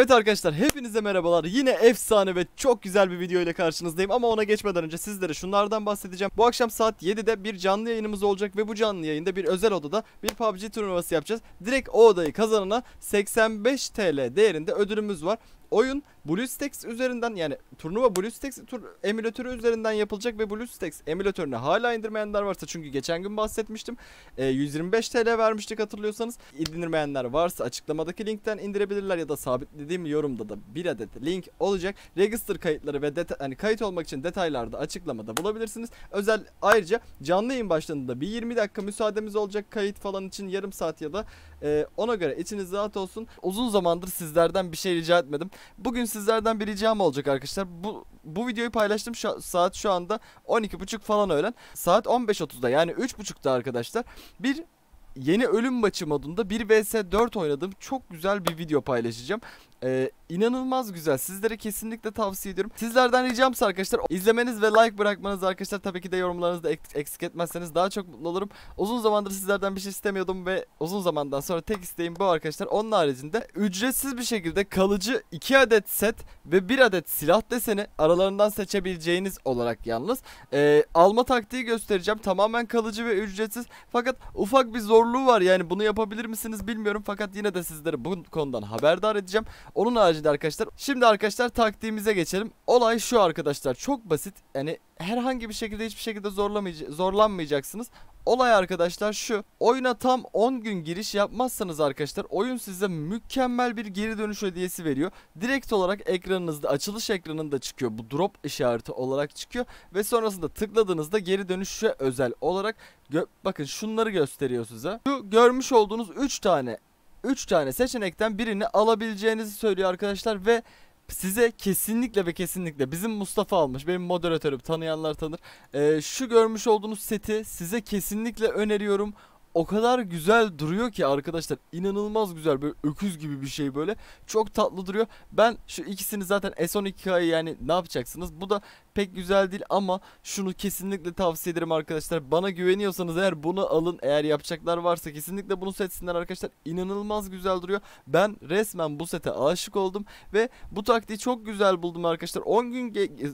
Evet arkadaşlar hepinize merhabalar. Yine efsane ve çok güzel bir video ile karşınızdayım ama ona geçmeden önce sizlere şunlardan bahsedeceğim. Bu akşam saat 7'de bir canlı yayınımız olacak ve bu canlı yayında bir özel odada bir PUBG turnuvası yapacağız. Direkt o odayı kazanana 85 TL değerinde ödülümüz var oyun BlueStacks üzerinden yani turnuva BlueStacks tur emülatörü üzerinden yapılacak ve BlueStacks emülatörünü hala indirmeyenler varsa çünkü geçen gün bahsetmiştim. E, 125 TL vermiştik hatırlıyorsanız. İndirmeyenler varsa açıklamadaki linkten indirebilirler ya da sabitlediğim yorumda da bir adet link olacak. Register kayıtları ve hani kayıt olmak için detaylarda açıklamada bulabilirsiniz. Özel ayrıca canlı yayın başladığında bir 20 dakika müsaademiz olacak kayıt falan için yarım saat ya da e, ona göre içiniz rahat olsun. Uzun zamandır sizlerden bir şey rica etmedim. Bugün sizlerden bir ricam olacak arkadaşlar. Bu bu videoyu paylaştım şu, saat şu anda 12.30 falan öğlen. Saat 15.30'da yani 3.30'da arkadaşlar bir yeni ölüm maçı modunda 1 vs 4 oynadığım çok güzel bir video paylaşacağım. Ee, inanılmaz güzel. Sizlere kesinlikle tavsiye ediyorum. Sizlerden ricam ricamsa arkadaşlar izlemeniz ve like bırakmanız arkadaşlar tabii ki de yorumlarınızı da eksik etmezseniz daha çok mutlu olurum. Uzun zamandır sizlerden bir şey istemiyordum ve uzun zamandan sonra tek isteğim bu arkadaşlar. Onun haricinde ücretsiz bir şekilde kalıcı 2 adet set ve 1 adet silah deseni aralarından seçebileceğiniz olarak yalnız. Ee, alma taktiği göstereceğim. Tamamen kalıcı ve ücretsiz fakat ufak bir zor zorluğu var yani bunu yapabilir misiniz bilmiyorum fakat yine de sizleri bu konudan haberdar edeceğim. Onun haricinde arkadaşlar şimdi arkadaşlar taktiğimize geçelim. Olay şu arkadaşlar çok basit yani herhangi bir şekilde hiçbir şekilde zorlanmayacaksınız. Olay arkadaşlar şu. Oyuna tam 10 gün giriş yapmazsanız arkadaşlar oyun size mükemmel bir geri dönüş hediyesi veriyor. Direkt olarak ekranınızda açılış ekranında çıkıyor. Bu drop işareti olarak çıkıyor ve sonrasında tıkladığınızda geri dönüşe özel olarak bakın şunları gösteriyor size. Şu görmüş olduğunuz 3 tane 3 tane seçenekten birini alabileceğinizi söylüyor arkadaşlar ve size kesinlikle ve kesinlikle bizim Mustafa almış benim moderatörüm tanıyanlar tanır. Ee, şu görmüş olduğunuz seti size kesinlikle öneriyorum o kadar güzel duruyor ki arkadaşlar inanılmaz güzel böyle öküz gibi bir şey böyle çok tatlı duruyor. Ben şu ikisini zaten S12K'yı yani ne yapacaksınız? Bu da pek güzel değil ama şunu kesinlikle tavsiye ederim arkadaşlar. Bana güveniyorsanız eğer bunu alın. Eğer yapacaklar varsa kesinlikle bunu setsinler arkadaşlar. İnanılmaz güzel duruyor. Ben resmen bu sete aşık oldum ve bu taktiği çok güzel buldum arkadaşlar. 10 gün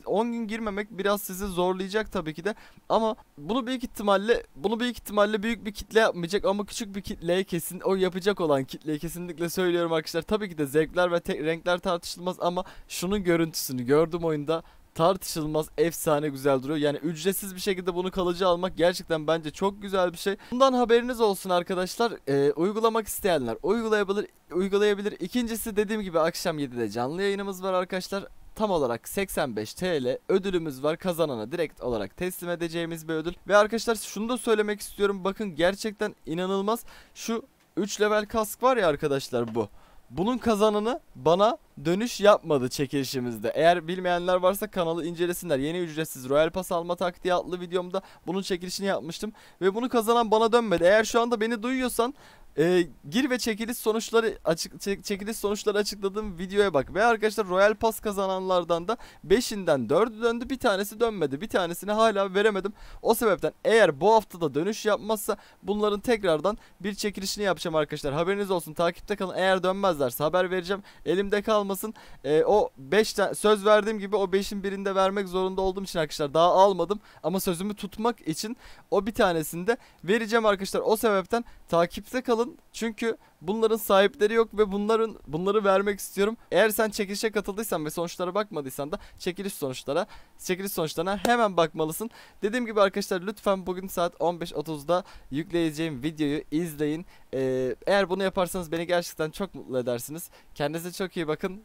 10 gün girmemek biraz sizi zorlayacak tabii ki de ama bunu büyük ihtimalle bunu büyük ihtimalle büyük bir kitle yapmayacak ama küçük bir kitleye kesin o yapacak olan kitleye kesinlikle söylüyorum arkadaşlar. Tabii ki de zevkler ve renkler tartışılmaz ama şunun görüntüsünü gördüm oyunda tartışılmaz efsane güzel duruyor. Yani ücretsiz bir şekilde bunu kalıcı almak gerçekten bence çok güzel bir şey. Bundan haberiniz olsun arkadaşlar. Ee, uygulamak isteyenler uygulayabilir. uygulayabilir. İkincisi dediğim gibi akşam 7'de canlı yayınımız var arkadaşlar tam olarak 85 TL ödülümüz var. Kazanana direkt olarak teslim edeceğimiz bir ödül. Ve arkadaşlar şunu da söylemek istiyorum. Bakın gerçekten inanılmaz. Şu 3 level kask var ya arkadaşlar bu. Bunun kazananı bana dönüş yapmadı çekilişimizde. Eğer bilmeyenler varsa kanalı incelesinler. Yeni ücretsiz Royal Pass alma taktiği adlı videomda bunun çekilişini yapmıştım. Ve bunu kazanan bana dönmedi. Eğer şu anda beni duyuyorsan e, gir ve çekiliş sonuçları açık çek, çekiliş sonuçları açıkladığım videoya bak. Ve arkadaşlar Royal Pass kazananlardan da 5'inden 4'ü döndü. Bir tanesi dönmedi. Bir tanesini hala veremedim. O sebepten eğer bu haftada dönüş yapmazsa bunların tekrardan bir çekilişini yapacağım arkadaşlar. Haberiniz olsun. Takipte kalın. Eğer dönmezlerse haber vereceğim. Elimde kalmasın. E, o 5 söz verdiğim gibi o 5'in birinde vermek zorunda olduğum için arkadaşlar daha almadım ama sözümü tutmak için o bir tanesini de vereceğim arkadaşlar. O sebepten takipte kalın katılın. Çünkü bunların sahipleri yok ve bunların bunları vermek istiyorum. Eğer sen çekilişe katıldıysan ve sonuçlara bakmadıysan da çekiliş sonuçlara çekiliş sonuçlarına hemen bakmalısın. Dediğim gibi arkadaşlar lütfen bugün saat 15.30'da yükleyeceğim videoyu izleyin. Ee, eğer bunu yaparsanız beni gerçekten çok mutlu edersiniz. Kendinize çok iyi bakın.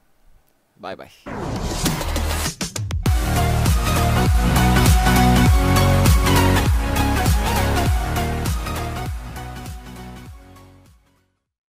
Bay bay.